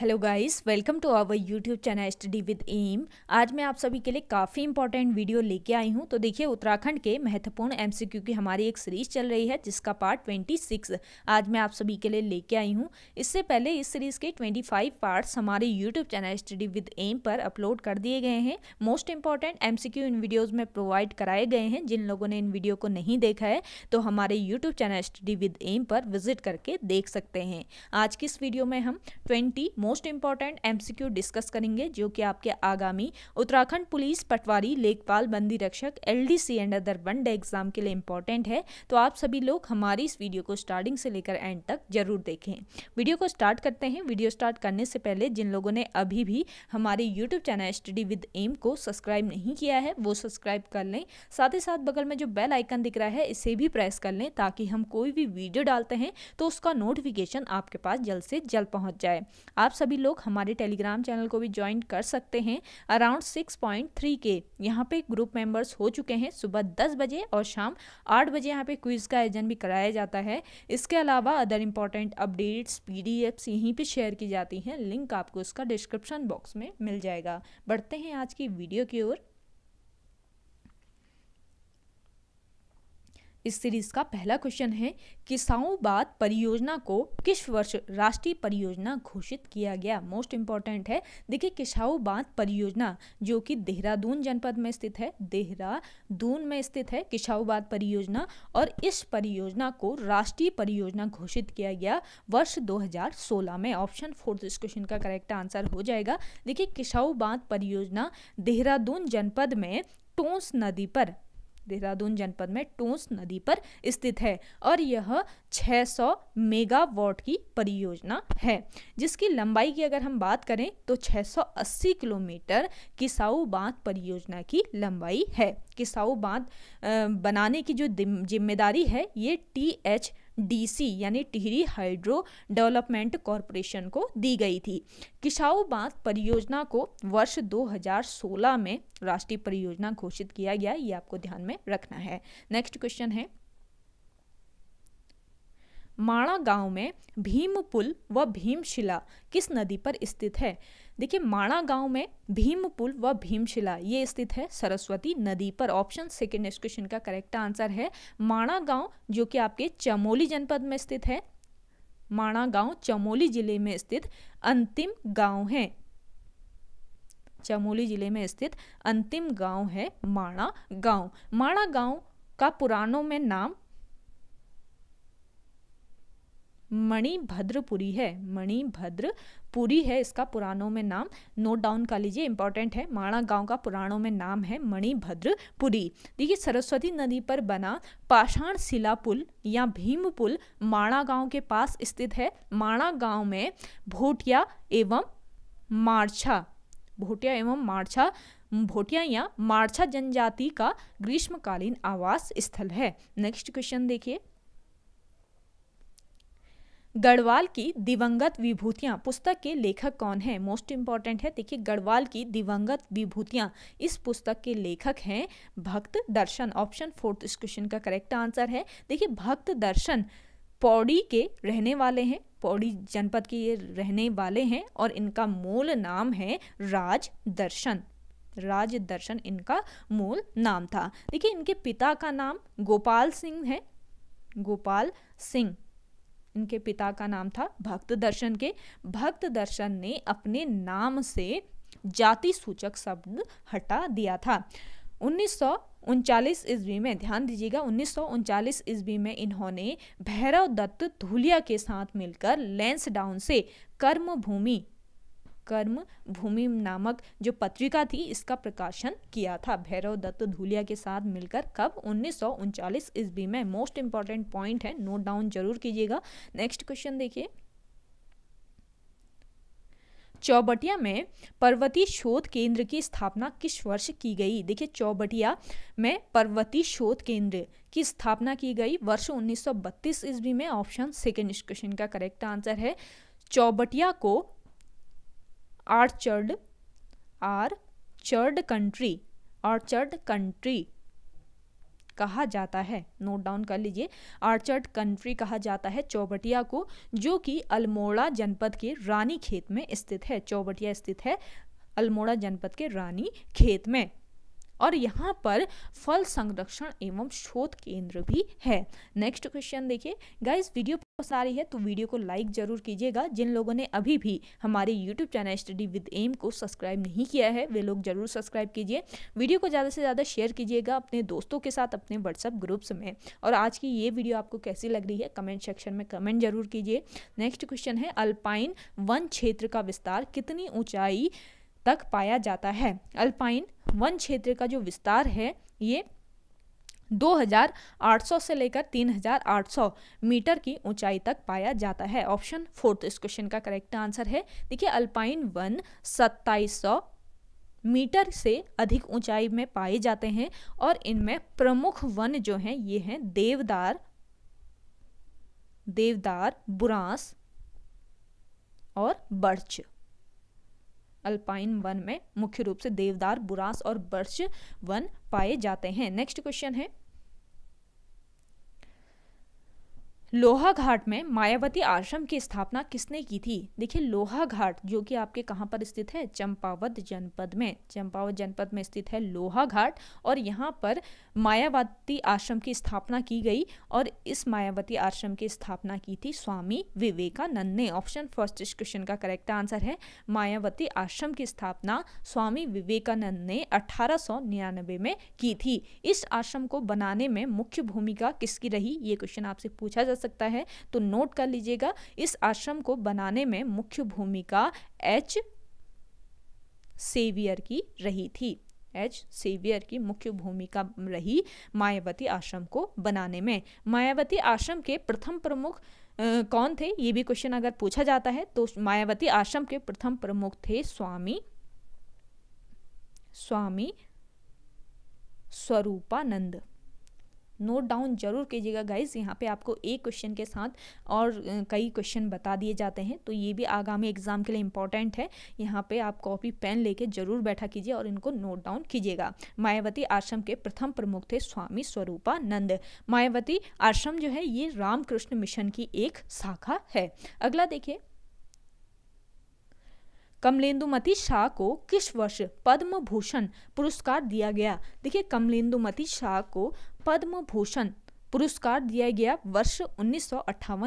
hello guys welcome to our YouTube channel study with M आज मैं आप सभी के लिए काफ़ी इंपॉर्टेंट वीडियो लेके आई हूं तो देखिए उत्तराखंड के महत्वपूर्ण एमसीक्यू की हमारी एक सीरीज चल रही है जिसका पार्ट 26 आज मैं आप सभी के लिए लेके आई हूं इससे पहले इस सीरीज़ के 25 पार्ट्स हमारे YouTube channel study with M पर अपलोड कर दिए गए हैं मोस्ट इंपॉर्टेंट एम इन वीडियोज़ में प्रोवाइड कराए गए हैं जिन लोगों ने इन वीडियो को नहीं देखा है तो हमारे YouTube channel study with M पर विजिट करके देख सकते हैं आज की इस वीडियो में हम twenty most important MCQ discuss करेंगे जो कि आपके आगामी Uttarakhand police Patwari Lekhpal Bandi Rakshak L and other one day exam के लिए इंपॉर्टेंट है तो आप सभी लोग हमारी इस वीडियो को स्टार्टिंग से लेकर एंड तक जरूर देखें वीडियो को स्टार्ट करते हैं वीडियो स्टार्ट करने से पहले जिन लोगों ने अभी भी हमारे YouTube channel study with M को सब्सक्राइब नहीं किया है वो सब्सक्राइब कर लें साथ ही साथ बगल में जो बेल आइकन दिख रहा है इसे भी प्रेस कर लें ताकि हम कोई भी वीडियो डालते हैं तो उसका नोटिफिकेशन आपके पास जल्द से जल्द पहुँच जाए आप सभी लोग हमारे टेलीग्राम चैनल को भी ज्वाइन कर सकते हैं अराउंड सिक्स पॉइंट थ्री के यहाँ पे ग्रुप मेंबर्स हो चुके हैं सुबह दस बजे और शाम आठ बजे यहाँ पे क्विज़ का आयोजन भी कराया जाता है इसके अलावा अदर इंपॉर्टेंट अपडेट्स पी यहीं पर शेयर की जाती हैं लिंक आपको उसका डिस्क्रिप्शन बॉक्स में मिल जाएगा बढ़ते हैं आज की वीडियो की ओर इस सीरीज का पहला क्वेश्चन है किसाऊबाद परियोजना को किस वर्ष राष्ट्रीय परियोजना घोषित किया गया मोस्ट इम्पॉर्टेंट है देखिए किसाऊबाद परियोजना जो कि देहरादून जनपद में स्थित है देहरादून में स्थित है किसाऊबाद परियोजना और इस परियोजना को राष्ट्रीय परियोजना घोषित किया गया वर्ष 2016 में ऑप्शन फोर्थ इस क्वेश्चन का करेक्ट आंसर हो जाएगा देखिए किसाऊबाद परियोजना देहरादून जनपद में टोंस नदी पर देहरादून जनपद में टोंस नदी पर स्थित है और यह 600 मेगावाट की परियोजना है जिसकी लंबाई की अगर हम बात करें तो 680 किलोमीटर किसाऊ बांध परियोजना की लंबाई है किसाऊ बांध बनाने की जो जिम्मेदारी है ये टी एच डीसी यानी टिहरी हाइड्रो डेवलपमेंट कॉरपोरेशन को दी गई थी किसाऊ बांध परियोजना को वर्ष 2016 में राष्ट्रीय परियोजना घोषित किया गया ये आपको ध्यान में रखना है नेक्स्ट क्वेश्चन है माणा गांव में भीम पुल व भीमशिला किस नदी पर स्थित है देखिए माणा गांव में भीम पुल व भीमशिला ये स्थित है सरस्वती नदी पर ऑप्शन सेकेंड नेक्स्ट क्वेश्चन का करेक्ट आंसर है माणा गांव जो कि आपके चमोली जनपद में स्थित है माणा गांव चमोली जिले में स्थित अंतिम गांव है चमोली जिले में स्थित अंतिम गांव है माणा गांव माणा गांव का पुरानों में नाम मणिभद्रपुरी है मणिभद्रपुरी है इसका पुराणों में नाम नोट डाउन कर लीजिए इंपॉर्टेंट है माणा गांव का पुराणों में नाम है मणिभद्रपुरी देखिए सरस्वती नदी पर बना पाषाण शिला पुल या भीम पुल माणा गांव के पास स्थित है माणा गांव में भोटिया एवं मार्छा भोटिया एवं मार्छा भोटिया या मार्छा जनजाति का ग्रीष्मकालीन आवास स्थल है नेक्स्ट क्वेश्चन देखिए गढ़वाल की दिवंगत विभूतियां पुस्तक के लेखक कौन है मोस्ट इम्पॉर्टेंट है देखिए गढ़वाल की दिवंगत विभूतियां इस पुस्तक के लेखक हैं भक्त दर्शन ऑप्शन फोर्थ इस क्वेश्चन का करेक्ट आंसर है देखिए भक्त दर्शन पौड़ी के रहने वाले हैं पौड़ी जनपद के ये रहने वाले हैं और इनका मूल नाम है राज दर्शन राज दर्शन इनका मूल नाम था देखिए इनके पिता का नाम गोपाल सिंह है गोपाल सिंह इनके पिता का नाम था भक्त दर्शन के भक्त दर्शन ने अपने नाम से जाति सूचक शब्द हटा दिया था उन्नीस उनचालीस ईस्वी में ध्यान दीजिएगा उन्नीस सौ उनचालीस ईस्वी में इन्होंने भैरव दत्त धूलिया के साथ मिलकर लेंसडाउन से कर्मभूमि कर्म भूमि नामक जो पत्रिका थी इसका प्रकाशन किया था भैरव दत्त धूलिया के साथ मिलकर कब उन्नीस सौ ईस्वी में मोस्ट इंपॉर्टेंट पॉइंट है नोट डाउन जरूर कीजिएगा नेक्स्ट क्वेश्चन देखिए चौबटिया में पर्वती शोध केंद्र की स्थापना किस वर्ष की गई देखिए चौबटिया में पर्वती शोध केंद्र की स्थापना की गई वर्ष 1932 ईस्वी में ऑप्शन सेकेंड क्वेश्चन का करेक्ट आंसर है चौबटिया को orchard country orchard country कहा जाता है नोट डाउन कर लीजिए ऑर्चर्ड कंट्री कहा जाता है चौबटिया को जो कि अल्मोड़ा जनपद के रानी खेत में स्थित है चौबटिया स्थित है अल्मोड़ा जनपद के रानी खेत में और यहाँ पर फल संरक्षण एवं शोध केंद्र भी है नेक्स्ट क्वेश्चन देखिए गाइस वीडियो सारी है तो वीडियो को लाइक जरूर कीजिएगा जिन लोगों ने अभी भी हमारे YouTube channel study with M को सब्सक्राइब नहीं किया है वे लोग जरूर सब्सक्राइब कीजिए वीडियो को ज़्यादा से ज़्यादा शेयर कीजिएगा अपने दोस्तों के साथ अपने व्हाट्सअप ग्रुप्स में और आज की ये वीडियो आपको कैसी लग रही है कमेंट सेक्शन में कमेंट जरूर कीजिए नेक्स्ट क्वेश्चन है अल्पाइन वन क्षेत्र का विस्तार कितनी ऊँचाई तक पाया जाता है अल्पाइन वन क्षेत्र का जो विस्तार है ये 2800 से लेकर 3800 मीटर की ऊंचाई तक पाया जाता है ऑप्शन फोर्थ इस क्वेश्चन का करेक्ट आंसर है देखिए अल्पाइन वन 2700 मीटर से अधिक ऊंचाई में पाए जाते हैं और इनमें प्रमुख वन जो हैं ये हैं देवदार देवदार बुरांस और बर्च अल्पाइन वन में मुख्य रूप से देवदार बुरास और बर्च वन पाए जाते हैं नेक्स्ट क्वेश्चन है लोहा घाट में मायावती आश्रम की स्थापना किसने की थी देखिए लोहा घाट जो कि आपके कहाँ पर स्थित है चंपावत जनपद में चंपावत जनपद में स्थित है लोहा घाट और यहाँ पर मायावती आश्रम की स्थापना की गई और इस मायावती आश्रम की स्थापना की थी स्वामी विवेकानंद ने ऑप्शन फर्स्ट इस क्वेश्चन का करेक्ट आंसर है मायावती आश्रम की स्थापना स्वामी विवेकानंद ने अठारह में की थी इस आश्रम को बनाने में मुख्य भूमिका किसकी रही ये क्वेश्चन आपसे पूछा जा सकता है तो नोट कर लीजिएगा इस आश्रम को बनाने में मुख्य भूमिका एच सेवियर की रही थी एच सेवियर की मुख्य भूमिका रही मायावती आश्रम को बनाने में मायावती आश्रम के प्रथम प्रमुख कौन थे ये भी क्वेश्चन अगर पूछा जाता है तो मायावती आश्रम के प्रथम प्रमुख थे स्वामी स्वामी स्वरूपानंद नोट डाउन जरूर कीजिएगा गाइज यहाँ पे आपको एक क्वेश्चन के साथ और कई क्वेश्चन बता दिए जाते हैं तो ये भी आगामी एग्जाम के लिए इंपॉर्टेंट है यहाँ पे आप कॉपी पेन लेके जरूर बैठा कीजिए और इनको नोट डाउन कीजिएगा मायावती आश्रम के प्रथम प्रमुख थे स्वामी स्वरूपानंद मायावती आश्रम जो है ये रामकृष्ण मिशन की एक शाखा है अगला देखिए कमलेंदुमती शाह को किस वर्ष पद्म भूषण पुरस्कार दिया गया देखिए कमलेंदुमती शाह को पद्म भूषण पुरस्कार दिया गया वर्ष उन्नीस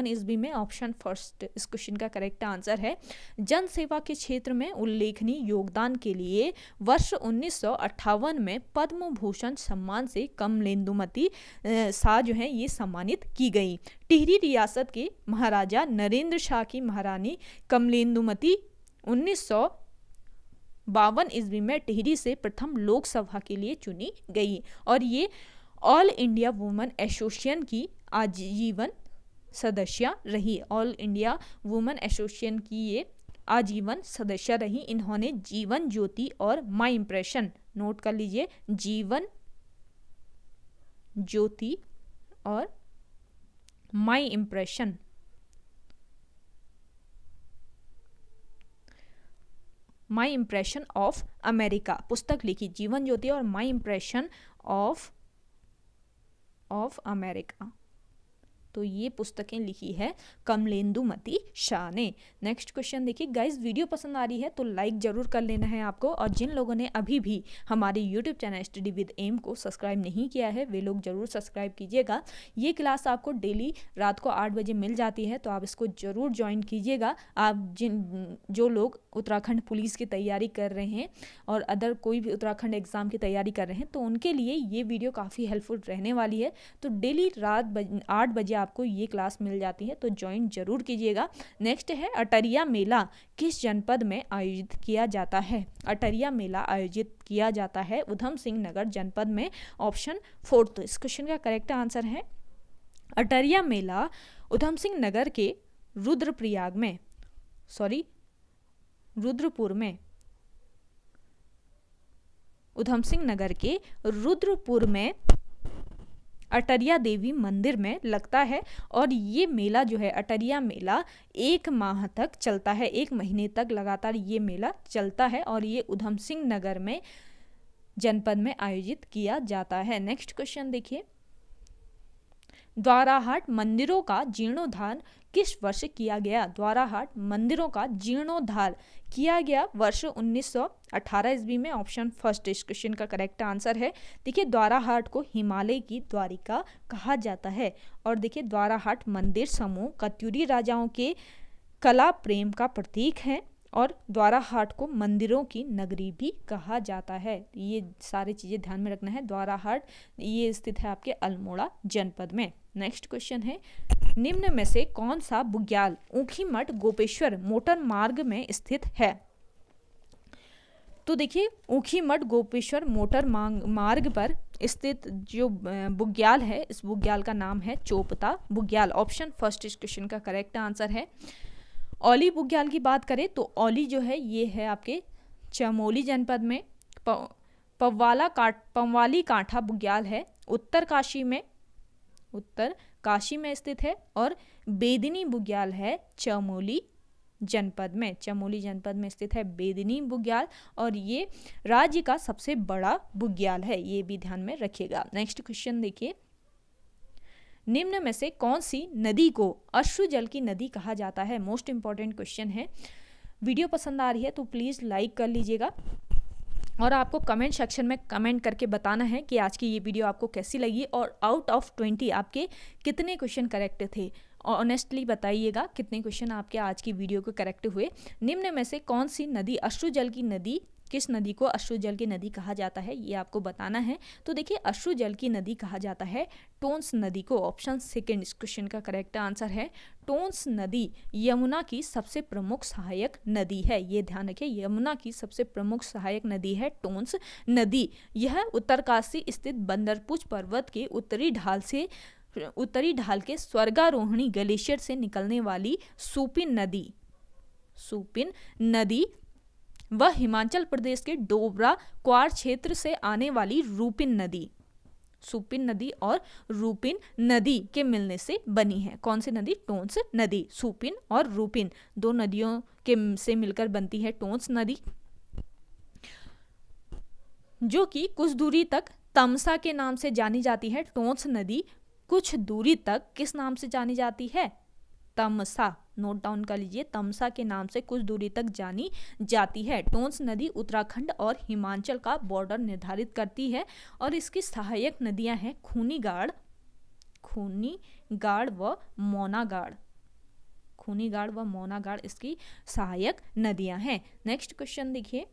ईस्वी में ऑप्शन फर्स्ट इस क्वेश्चन का करेक्ट आंसर है जन सेवा के क्षेत्र में उल्लेखनीय योगदान के लिए वर्ष उन्नीस में पद्म भूषण सम्मान से कमलेंदुमती शाह जो है ये सम्मानित की गई टिहरी रियासत के महाराजा नरेंद्र शाह की महारानी कमलेंदुमती उन्नीस सौ बावन ईस्वी में टिहरी से प्रथम लोकसभा के लिए चुनी गई और ये ऑल इंडिया वुमेन एसोसिएशन की आजीवन सदस्य रही ऑल इंडिया वुमेन एसोसिएशन की ये आजीवन सदस्य रही इन्होंने जीवन ज्योति और माई इम्प्रेशन नोट कर लीजिए जीवन ज्योति और my impression my impression of America पुस्तक लिखी जीवन ज्योति और my impression of of America तो ये पुस्तकें लिखी है कमलेंदुमती शाह ने नेक्स्ट क्वेश्चन देखिए गाइज वीडियो पसंद आ रही है तो लाइक ज़रूर कर लेना है आपको और जिन लोगों ने अभी भी हमारे YouTube channel study with M को सब्सक्राइब नहीं किया है वे लोग ज़रूर सब्सक्राइब कीजिएगा ये क्लास आपको डेली रात को आठ बजे मिल जाती है तो आप इसको ज़रूर ज्वाइन कीजिएगा आप जिन जो लोग उत्तराखंड पुलिस की तैयारी कर रहे हैं और अदर कोई भी उत्तराखंड एग्ज़ाम की तैयारी कर रहे हैं तो उनके लिए ये वीडियो काफ़ी हेल्पफुल रहने वाली है तो डेली रात आठ बजे आपको ये क्लास मिल जाती है तो ज्वाइन जरूर कीजिएगा नेक्स्ट है अटरिया मेला किस जनपद में आयोजित किया जाता है अटरिया मेला आयोजित किया जाता है उधम सिंह नगर जनपद में ऑप्शन फोर्थ तो इस क्वेश्चन का करेक्ट आंसर है अटरिया मेला उधम सिंह नगर के रुद्रप्रयाग में सॉरी रुद्रपुर में उधम सिंह नगर के रुद्रपुर में अटरिया देवी मंदिर में लगता है और ये मेला जो है अटरिया मेला एक माह तक चलता है एक महीने तक लगातार ये मेला चलता है और ये उधम सिंह नगर में जनपद में आयोजित किया जाता है नेक्स्ट क्वेश्चन देखिए द्वाराहाट मंदिरों का जीर्णोद्धार किस वर्ष किया गया द्वाराहाट मंदिरों का जीर्णोद्धार किया गया वर्ष 1918 ईस्वी में ऑप्शन फर्स्ट इस क्वेश्चन का करेक्ट आंसर है देखिए द्वाराहाट को हिमालय की द्वारिका कहा जाता है और देखिए द्वाराहाट मंदिर समूह कत्यूरी राजाओं के कला प्रेम का प्रतीक है और द्वारा हाट को मंदिरों की नगरी भी कहा जाता है ये सारी चीज़ें ध्यान में रखना है द्वारा हाट ये स्थित है आपके अल्मोड़ा जनपद में नेक्स्ट क्वेश्चन है निम्न में से कौन सा बुग्याल ऊखी मठ गोपेश्वर मोटर मार्ग में स्थित है तो देखिए ऊखी मठ गोपेश्वर मोटर मार्ग पर स्थित जो बुग्याल है इस बुग्याल का नाम है चोपता बुग्याल ऑप्शन फर्स्ट इस क्वेश्चन का करेक्ट आंसर है औली बुग्याल की बात करें तो औली जो है ये है आपके चमोली जनपद में पवाला काट पमवाली कांठा बुग्याल है उत्तर काशी में उत्तर काशी में स्थित है और बेदिनी बुग्याल है चमोली जनपद में चमोली जनपद में स्थित है बेदिनी बुग्याल और ये राज्य का सबसे बड़ा बुग्याल है ये भी ध्यान में रखिएगा नेक्स्ट क्वेश्चन देखिए निम्न में से कौन सी नदी को अश्रु जल की नदी कहा जाता है मोस्ट इम्पॉर्टेंट क्वेश्चन है वीडियो पसंद आ रही है तो प्लीज़ लाइक कर लीजिएगा और आपको कमेंट सेक्शन में कमेंट करके बताना है कि आज की ये वीडियो आपको कैसी लगी और आउट ऑफ ट्वेंटी आपके कितने क्वेश्चन करेक्ट थे ऑनेस्टली बताइएगा कितने क्वेश्चन आपके आज की वीडियो को करेक्ट हुए निम्न में से कौन सी नदी अश्रुजल की नदी किस नदी को अश्रुजल की नदी कहा जाता है ये आपको बताना है तो देखिए अश्रुजल की नदी कहा जाता है टोन्स नदी को ऑप्शन सेकेंड इस क्वेश्चन का करेक्ट आंसर है टोन्स नदी यमुना की सबसे प्रमुख सहायक नदी है ये ध्यान रखिए यमुना की सबसे प्रमुख सहायक नदी है टोन्स नदी यह उत्तरकाशी स्थित बंदरपुच पर्वत के उत्तरी ढाल से उत्तरी ढाल के स्वर्गारोहणी ग्लेशियर से निकलने वाली सुपिन नदी सुपिन नदी व हिमाचल प्रदेश के डोबरा क्वार क्षेत्र से आने वाली रूपिन नदी सुपिन नदी और रूपिन नदी के मिलने से बनी है कौन सी नदी टोंस नदी सुपिन और रूपिन दो नदियों के से मिलकर बनती है टोंस नदी जो कि कुछ दूरी तक तमसा के नाम से जानी जाती है टोंस नदी कुछ दूरी तक किस नाम से जानी जाती है तमसा नोट डाउन कर लीजिए तमसा के नाम से कुछ दूरी तक जानी जाती है टोंस नदी उत्तराखंड और हिमाचल का बॉर्डर निर्धारित करती है और इसकी सहायक नदियां हैं खूनीगाड़ खूनीगाड़ व मौनागाड़ खूनीगाड़ व मौनागाड़ इसकी सहायक नदियां हैं नेक्स्ट क्वेश्चन देखिए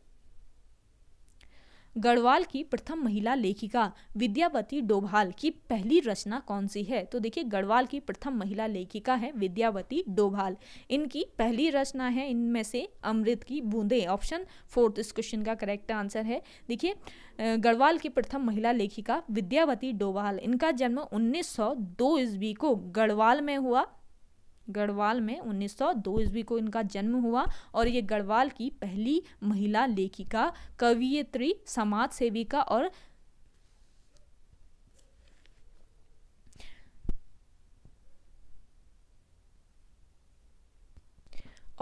गढ़वाल की प्रथम महिला लेखिका विद्यावती डोभाल की पहली रचना कौन सी है तो देखिए गढ़वाल की प्रथम महिला लेखिका है विद्यावती डोभाल इनकी पहली रचना है इनमें से अमृत की बूंदे ऑप्शन फोर्थ इस क्वेश्चन का करेक्ट आंसर है देखिए गढ़वाल की प्रथम महिला लेखिका विद्यावती डोभाल इनका जन्म उन्नीस सौ ईस्वी को गढ़वाल में हुआ गढ़वाल में 1902 ईस्वी को इनका जन्म हुआ और ये गढ़वाल की पहली महिला लेखिका कवियत्री समाज सेविका और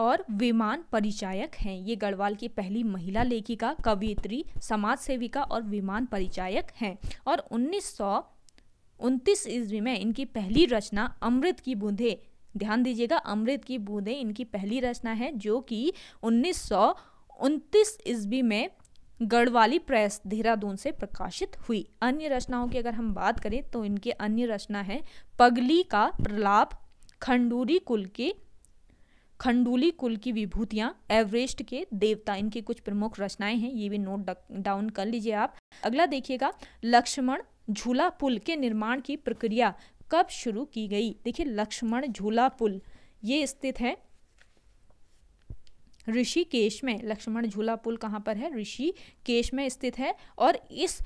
और विमान परिचायक हैं ये गढ़वाल की पहली महिला लेखिका कवियत्री समाज सेविका और विमान परिचायक हैं और उन्नीस सौ ईस्वी में इनकी पहली रचना अमृत की बूंदे ध्यान दीजिएगा अमृत की बूंदें इनकी पहली रचना है जो कि उन्नीस सौ ईस्वी में गढ़वाली प्रेस देहरादून से प्रकाशित हुई अन्य रचनाओं की अगर हम बात करें तो इनके अन्य रचना है पगली का प्रलाप खंडूरी कुल के खंडूली कुल की विभूतियाँ एवरेस्ट के देवता इनकी कुछ प्रमुख रचनाएं हैं ये भी नोट डाउन कर लीजिए आप अगला देखिएगा लक्ष्मण झूला पुल के निर्माण की प्रक्रिया कब शुरू की गई देखिए लक्ष्मण झूला पुल ये स्थित है ऋषिकेश में लक्ष्मण झूला पुल कहाँ पर है ऋषिकेश में स्थित है और इस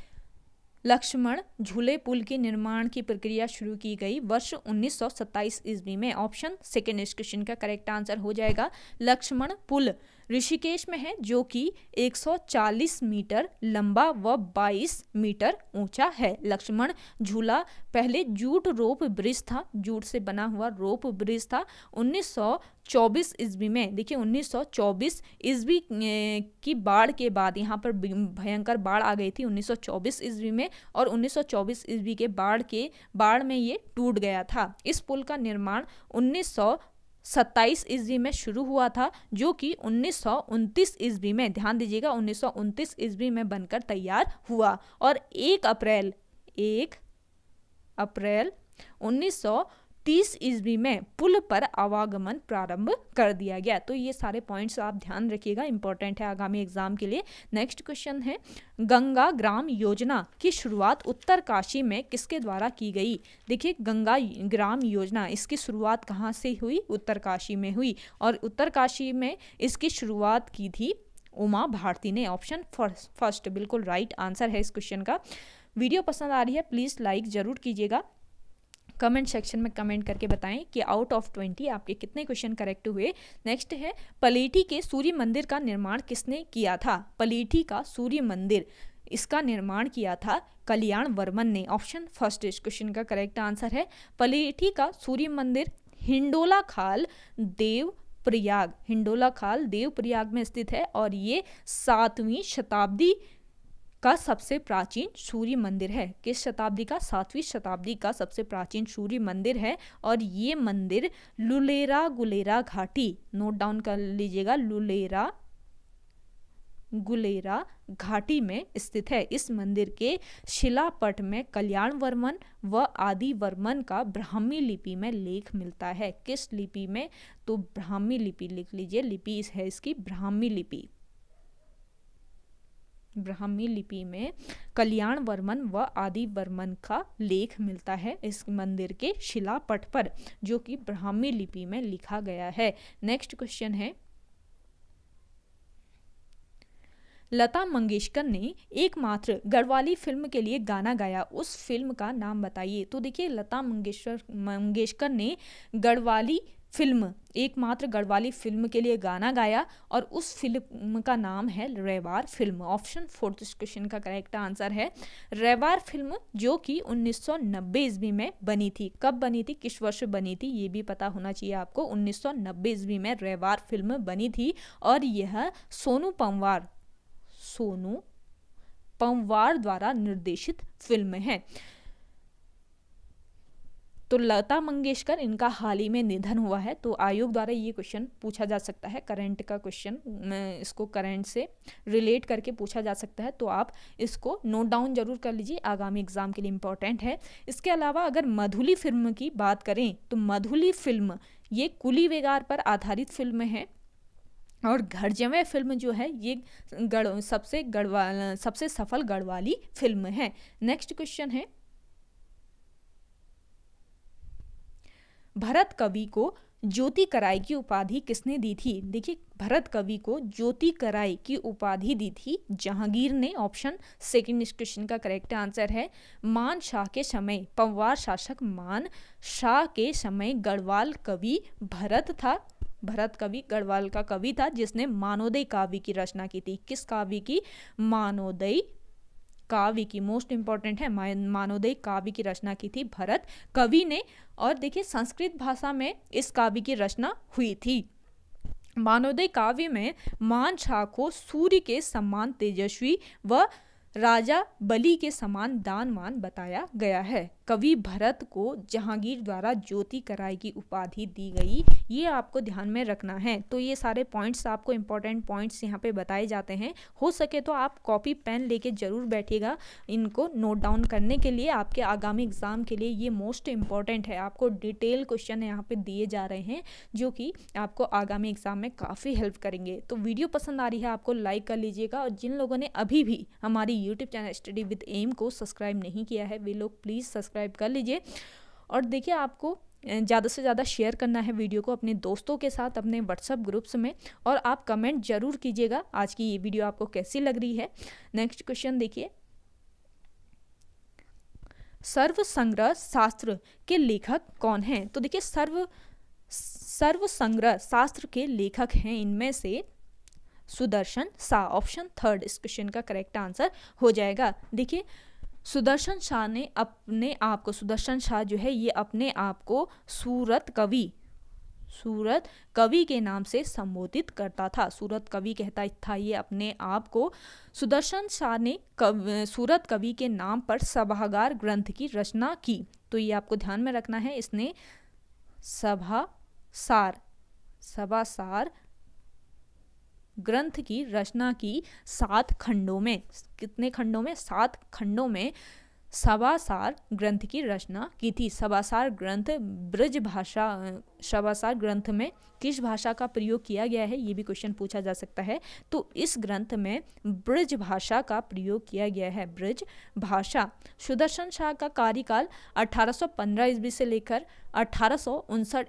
लक्ष्मण झूले पुल के निर्माण की प्रक्रिया शुरू की गई वर्ष 1927 सौ ईस्वी में ऑप्शन सेकेंड इस क्वेश्चन का करेक्ट आंसर हो जाएगा लक्ष्मण पुल ऋषिकेश में है जो कि 140 मीटर लंबा व 22 मीटर ऊंचा है लक्ष्मण झूला पहले जूट रोप ब्रिज था जूट से बना हुआ रोप ब्रिज था चौबीस ईस्वी में देखिए उन्नीस सौ चौबीस ईस्वी की बाढ़ के बाद यहाँ पर भयंकर बाढ़ आ गई थी उन्नीस सौ चौबीस ईस्वी में और उन्नीस सौ चौबीस ईस्वी के बाढ़ के बाढ़ में ये टूट गया था इस पुल का निर्माण उन्नीस सौ सत्ताईस ईस्वी में शुरू हुआ था जो कि उन्नीस सौ ईस्वी में ध्यान दीजिएगा उन्नीस सौ ईस्वी में बनकर तैयार हुआ और एक अप्रैल एक अप्रैल उन्नीस सौ तीस ईस्वी में पुल पर आवागमन प्रारंभ कर दिया गया तो ये सारे पॉइंट्स आप ध्यान रखिएगा इंपॉर्टेंट है आगामी एग्जाम के लिए नेक्स्ट क्वेश्चन है गंगा ग्राम योजना की शुरुआत उत्तर काशी में किसके द्वारा की गई देखिए गंगा ग्राम योजना इसकी शुरुआत कहाँ से हुई उत्तरकाशी में हुई और उत्तरकाशी में इसकी शुरुआत की थी उमा भारती ने ऑप्शन फर्स्ट बिल्कुल राइट आंसर है इस क्वेश्चन का वीडियो पसंद आ रही है प्लीज़ लाइक ज़रूर कीजिएगा कमेंट सेक्शन में कमेंट करके बताएं कि आउट ऑफ ट्वेंटी आपके कितने क्वेश्चन करेक्ट हुए नेक्स्ट है पलीठी के सूर्य मंदिर का निर्माण किसने किया था पलीठी का सूर्य मंदिर इसका निर्माण किया था कल्याण वर्मन ने ऑप्शन फर्स्ट इस क्वेश्चन का करेक्ट आंसर है पलीठी का सूर्य मंदिर हिंडोला खाल देव प्रयाग हिंडोला खाल देव प्रयाग में स्थित है और ये सातवीं शताब्दी का सबसे प्राचीन सूर्य मंदिर है किस शताब्दी का सातवीं शताब्दी का सबसे प्राचीन सूर्य मंदिर है और ये मंदिर लुलेरा गुलेरा घाटी नोट डाउन कर लीजिएगा लुलेरा गुलेरा घाटी में स्थित है इस मंदिर के शिलापट में कल्याण वर्मन व आदि वर्मन का ब्राह्मी लिपि में लेख मिलता है किस लिपि में तो ब्राह्मी लिपि लिख लीजिए लिपि है इसकी ब्राह्मी लिपि ब्राह्मी लिपि में कल्याण वर्मन व आदि वर्मन का लेख मिलता है इस मंदिर के शिला पट पर जो कि ब्राह्मी लिपि में लिखा गया है नेक्स्ट क्वेश्चन है लता मंगेशकर ने एकमात्र गढ़वाली फिल्म के लिए गाना गाया उस फिल्म का नाम बताइए तो देखिए लता मंगेशकर मंगेशकर ने गढ़वाली फिल्म एकमात्र गढ़वाली फिल्म के लिए गाना गाया और उस फिल्म का नाम है Rewar film option fourth question का करेक्ट आंसर है रेवार फिल्म जो कि 1990 ईस्वी में बनी थी कब बनी थी किस वर्ष बनी थी ये भी पता होना चाहिए आपको 1990 ईस्वी में रेवार फिल्म बनी थी और यह सोनू पंवार सोनू पंवार द्वारा निर्देशित फिल्म है तो लता मंगेशकर इनका हाल ही में निधन हुआ है तो आयोग द्वारा ये क्वेश्चन पूछा जा सकता है करंट का क्वेश्चन इसको करंट से रिलेट करके पूछा जा सकता है तो आप इसको नोट डाउन जरूर कर लीजिए आगामी एग्जाम के लिए इम्पोर्टेंट है इसके अलावा अगर मधुली फिल्म की बात करें तो मधुली फिल्म ये कुली वेगार पर आधारित फिल्म है और घरजमे फिल्म जो है ये गढ़ सबसे गढ़वाल सबसे सफल गढ़वाली फिल्म है नेक्स्ट क्वेश्चन है भरत कवि को ज्योति कराई की उपाधि किसने दी थी देखिए भरत कवि को ज्योति कराई की उपाधि दी थी जहांगीर ने ऑप्शन सेकंड इस क्वेश्चन का करेक्ट आंसर है मान शाह के समय पंवार शासक मान शाह के समय गढ़वाल कवि भरत था भरत कवि गढ़वाल का कवि था जिसने मानोदय काव्य की रचना की थी किस काव्य की मानोदय काव्य की मोस्ट इंपॉर्टेंट है मानोदय काव्य की रचना की थी भरत कवि ने और देखिए संस्कृत भाषा में इस काव्य की रचना हुई थी मानोदय काव्य में मान छा को सूर्य के समान तेजस्वी व राजा बलि के समान दानवान बताया गया है कवि भरत को जहांगीर द्वारा ज्योति कराय की उपाधि दी गई ये आपको ध्यान में रखना है तो ये सारे पॉइंट्स आपको इंपॉर्टेंट पॉइंट्स यहाँ पे बताए जाते हैं हो सके तो आप कॉपी पेन लेके ज़रूर बैठिएगा इनको नोट डाउन करने के लिए आपके आगामी एग्ज़ाम के लिए ये मोस्ट इम्पॉर्टेंट है आपको डिटेल क्वेश्चन यहाँ पे दिए जा रहे हैं जो कि आपको आगामी एग्ज़ाम में काफ़ी हेल्प करेंगे तो वीडियो पसंद आ रही है आपको लाइक कर लीजिएगा और जिन लोगों ने अभी भी हमारी YouTube channel study with M को सब्सक्राइब नहीं किया है वे लोग प्लीज़ सब्सक्राइब सब्सक्राइब कर लीजिए और देखिए आपको ज़्यादा से ज़्यादा शेयर करना है वीडियो को अपने दोस्तों के साथ अपने व्हाट्सअप ग्रुप्स में और आप कमेंट ज़रूर कीजिएगा आज की ये वीडियो आपको कैसी लग रही है नेक्स्ट क्वेश्चन देखिए सर्व संग्रह शास्त्र के लेखक कौन हैं तो देखिए सर्व सर्व संग्रह शास्त्र के लेखक हैं इनमें से सुदर्शन सा ऑप्शन थर्ड इस क्वेश्चन का करेक्ट आंसर हो जाएगा देखिए सुदर्शन शाह ने अपने आप को सुदर्शन शाह जो है ये अपने आप को सूरत कवि सूरत कवि के नाम से संबोधित करता था सूरत कवि कहता था ये अपने आप को सुदर्शन शाह ने कव, सूरत कवि के नाम पर सभागार ग्रंथ की रचना की तो ये आपको ध्यान में रखना है इसने सभा सार सभा सार ग्रंथ की रचना की सात खंडों में कितने खंडों में सात खंडों में सबासार ग्रंथ की रचना की थी सबासार ग्रंथ ब्रज भाषा सबासार ग्रंथ में किस भाषा का प्रयोग किया गया है ये भी क्वेश्चन पूछा जा सकता है तो इस ग्रंथ में ब्रज भाषा का प्रयोग किया गया है ब्रज भाषा सुदर्शन शाह का कार्यकाल 1815 ईस्वी से लेकर अठारह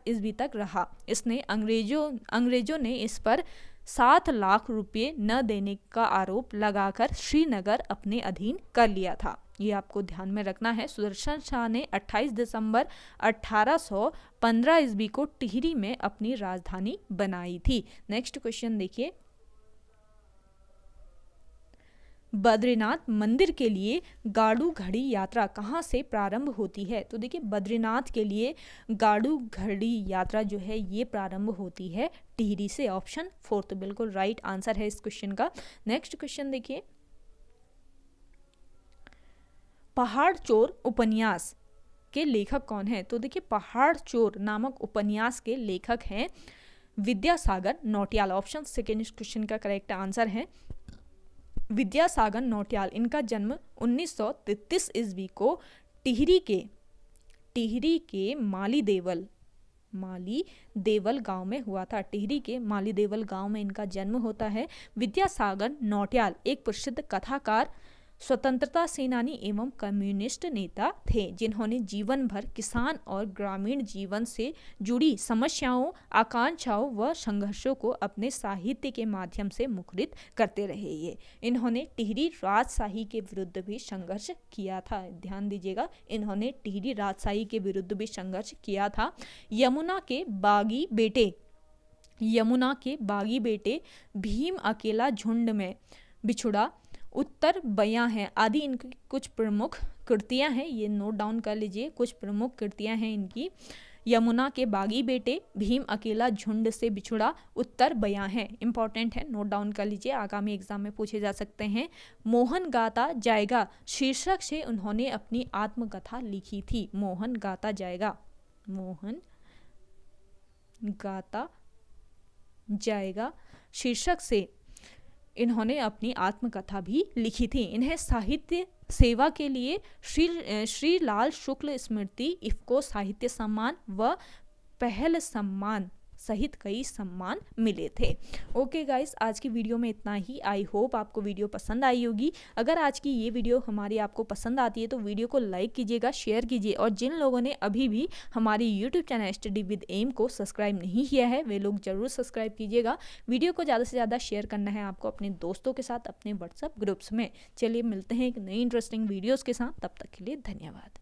ईस्वी तक रहा इसने अंग्रेजों अंग्रेजों ने इस पर सात लाख रुपये न देने का आरोप लगाकर श्रीनगर अपने अधीन कर लिया था ये आपको ध्यान में रखना है सुदर्शन शाह ने 28 दिसंबर 1815 ईस्वी को टिहरी में अपनी राजधानी बनाई थी नेक्स्ट क्वेश्चन देखिए बद्रीनाथ मंदिर के लिए गाड़ू घड़ी यात्रा कहाँ से प्रारंभ होती है तो देखिए बद्रीनाथ के लिए गाड़ू घड़ी यात्रा जो है ये प्रारंभ होती है टिहरी से ऑप्शन फोर्थ तो बिल्कुल राइट आंसर है इस क्वेश्चन का नेक्स्ट क्वेश्चन देखिए पहाड़ चोर उपन्यास के लेखक कौन है तो देखिए पहाड़ चोर नामक उपन्यास के लेखक हैं विद्यासागर नोटियाल ऑप्शन सेकेंड इस क्वेश्चन का करेक्ट आंसर है विद्यासागर नौटियाल इनका जन्म 1933 ईस्वी को टिहरी के टिहरी के माली देवल माली देवल गांव में हुआ था टिहरी के माली देवल गांव में इनका जन्म होता है विद्यासागर नौटियाल एक प्रसिद्ध कथाकार स्वतंत्रता सेनानी एवं कम्युनिस्ट नेता थे जिन्होंने जीवन भर किसान और ग्रामीण जीवन से जुड़ी समस्याओं आकांक्षाओं व संघर्षों को अपने साहित्य के माध्यम से मुखरित करते रहे ये इन्होंने टिहरी राजशाही के विरुद्ध भी संघर्ष किया था ध्यान दीजिएगा इन्होंने टिहरी राजशाही के विरुद्ध भी संघर्ष किया था यमुना के बागी बेटे यमुना के बागी बेटे भीम अकेला झुंड में बिछुड़ा उत्तर बया हैं आदि इनकी कुछ प्रमुख कृतियां हैं ये नोट डाउन कर लीजिए कुछ प्रमुख कृतियां हैं इनकी यमुना के बागी बेटे भीम अकेला झुंड से बिछुड़ा उत्तर बया है इंपॉर्टेंट है नोट डाउन कर लीजिए आगामी एग्जाम में पूछे जा सकते हैं मोहन गाता जाएगा शीर्षक से उन्होंने अपनी आत्मकथा लिखी थी मोहन गाता जाएगा मोहन गाता जाएगा शीर्षक से इन्होंने अपनी आत्मकथा भी लिखी थी इन्हें साहित्य सेवा के लिए श्री श्री लाल शुक्ल स्मृति इफ्को साहित्य सम्मान व पहल सम्मान सहित कई सम्मान मिले थे ओके गाइस आज की वीडियो में इतना ही आई होप आपको वीडियो पसंद आई होगी अगर आज की ये वीडियो हमारी आपको पसंद आती है तो वीडियो को लाइक कीजिएगा शेयर कीजिए और जिन लोगों ने अभी भी हमारी YouTube channel study with M को सब्सक्राइब नहीं किया है वे लोग ज़रूर सब्सक्राइब कीजिएगा वीडियो को ज़्यादा से ज़्यादा शेयर करना है आपको अपने दोस्तों के साथ अपने व्हाट्सअप ग्रुप्स में चलिए मिलते हैं एक नई इंटरेस्टिंग वीडियोज़ के साथ तब तक के लिए धन्यवाद